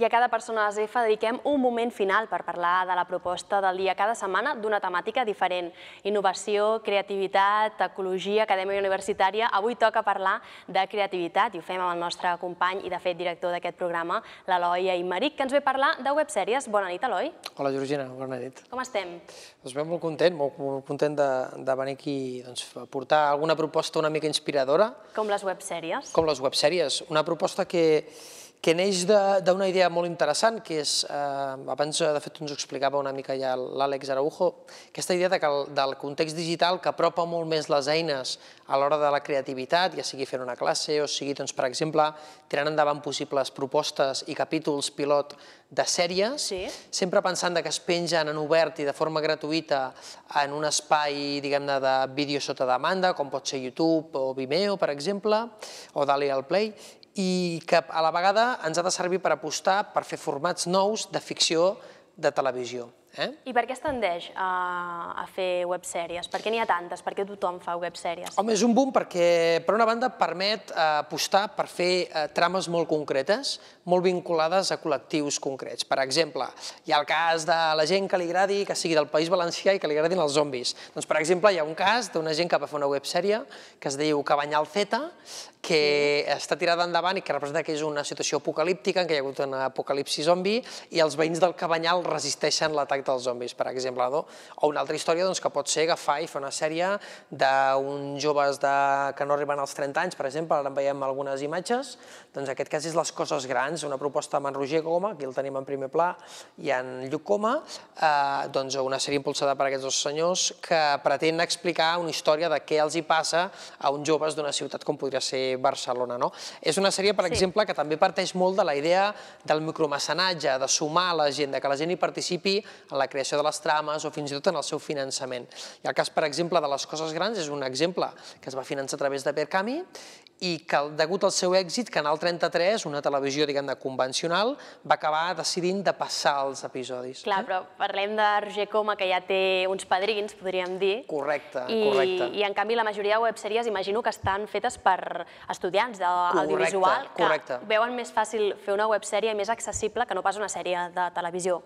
I a cada persona de ZEFA dediquem un moment final per parlar de la proposta del dia cada setmana d'una temàtica diferent. Innovació, creativitat, ecologia, acadèmia universitària... Avui toca parlar de creativitat i ho fem amb el nostre company i, de fet, director d'aquest programa, l'Eloi Aymeric, que ens ve parlar de websèries. Bona nit, Eloi. Hola, Georgina, bona nit. Com estem? Doncs ben molt content, molt, molt content de, de venir aquí doncs, a portar alguna proposta una mica inspiradora. Com les websèries. Com les websèries. Una proposta que que neix d'una idea molt interessant, que és, eh, abans eh, de fet ens ho explicava una mica ja l'Àlex Araujo, aquesta idea de que el, del context digital que apropa molt més les eines a l'hora de la creativitat, ja sigui fent una classe o sigui, doncs, per exemple, tirant endavant possibles propostes i capítols pilot de sèries, sempre pensant que es pengen en obert i de forma gratuïta en un espai, diguem-ne, de vídeo sota demanda, com pot ser YouTube o Vimeo, per exemple, o Dali al Play, i que a la vegada ens ha de servir per apostar per fer formats nous de ficció de televisió. Eh? I per què es tendeix a, a fer websèries? Per què n'hi ha tantes? Per què tothom fa websèries? Home, és un boom perquè, per una banda, permet eh, apostar per fer eh, trames molt concretes, molt vinculades a col·lectius concrets. Per exemple, hi ha el cas de la gent que li agradi, que sigui del País Valencià i que li agradin els zombis. Doncs, per exemple, hi ha un cas d'una gent que va fer una websèrie que es diu Cabanyal Z, que sí. està tirada endavant i que representa que és una situació apocalíptica, en què hi ha hagut un apocalipsi zombi, i els veïns del Cabanyal resisteixen l'atac l'atac dels zombis, per exemple, no? o una altra història doncs, que pot ser agafar i fer una sèrie d'uns joves de... que no arriben als 30 anys, per exemple, ara en veiem algunes imatges, doncs aquest cas és Les coses grans, una proposta amb en Roger Coma, aquí el tenim en primer pla, i en Lluc Coma, eh, doncs una sèrie impulsada per aquests dos senyors que pretén explicar una història de què els hi passa a uns joves d'una ciutat com podria ser Barcelona. No? És una sèrie, per sí. exemple, que també parteix molt de la idea del micromecenatge, de sumar la gent, de que la gent hi participi en la creació de les trames o fins i tot en el seu finançament. I el cas, per exemple, de les coses grans és un exemple que es va finançar a través de Berkami i que, degut al seu èxit, Canal 33, una televisió, diguem-ne, convencional, va acabar decidint de passar els episodis. Clar, eh? però parlem de Roger Coma, que ja té uns padrins, podríem dir. Correcte, i, correcte. I, en canvi, la majoria de websèries imagino que estan fetes per estudiants d'audiovisual, que correcte. veuen més fàcil fer una websèrie més accessible que no pas una sèrie de televisió.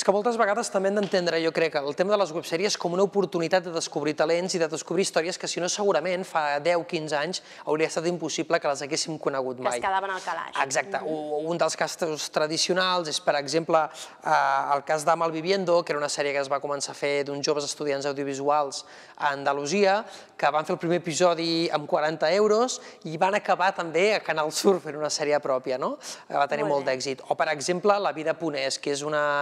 És que moltes vegades també hem d'entendre, jo crec, el tema de les websèries com una oportunitat de descobrir talents i de descobrir històries que, si no, segurament fa 10-15 anys hauria estat impossible que les haguéssim conegut mai. Que es quedaven al calaix. Exacte. Mm -hmm. Un dels casos tradicionals és, per exemple, eh, el cas de Malviviendo, que era una sèrie que es va començar a fer d'uns joves estudiants audiovisuals a Andalusia, que van fer el primer episodi amb 40 euros i van acabar també a Canal Sur fent una sèrie pròpia, no? Eh, va tenir molt, molt d'èxit. O, per exemple, La vida punès, que és una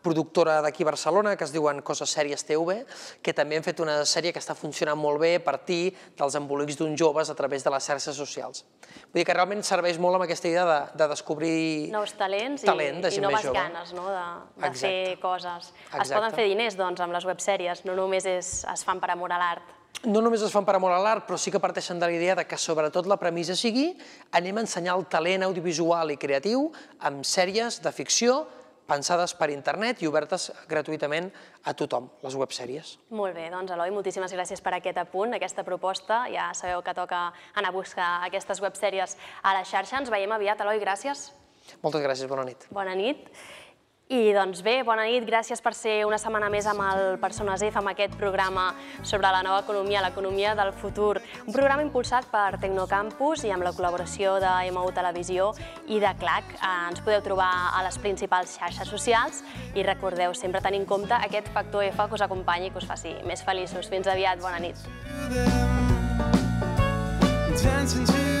productora d'aquí a Barcelona que es diuen Coses Sèries TV, que també han fet una sèrie que està funcionant molt bé a partir dels embolics d'uns joves a través de les xarxes socials. Vull dir que realment serveix molt amb aquesta idea de, de descobrir... Nous talents talent i, i noves ganes no? de, de fer coses. Exacte. Es poden fer diners doncs, amb les websèries, no només és, es fan per amor a l'art no només es fan per amor a l'art, però sí que parteixen de la idea de que sobretot la premissa sigui anem a ensenyar el talent audiovisual i creatiu amb sèries de ficció pensades per internet i obertes gratuïtament a tothom, les websèries. Molt bé, doncs Eloi, moltíssimes gràcies per aquest apunt, aquesta proposta. Ja sabeu que toca anar a buscar aquestes websèries a la xarxa. Ens veiem aviat, Eloi, gràcies. Moltes gràcies, bona nit. Bona nit. I doncs bé, bona nit, gràcies per ser una setmana més amb el Persones F, amb aquest programa sobre la nova economia, l'economia del futur. Un programa impulsat per Tecnocampus i amb la col·laboració de MU Televisió i de CLAC. Eh, ens podeu trobar a les principals xarxes socials i recordeu sempre tenir en compte aquest factor F que us acompanyi i que us faci més feliços. Fins aviat, bona nit. Dancing to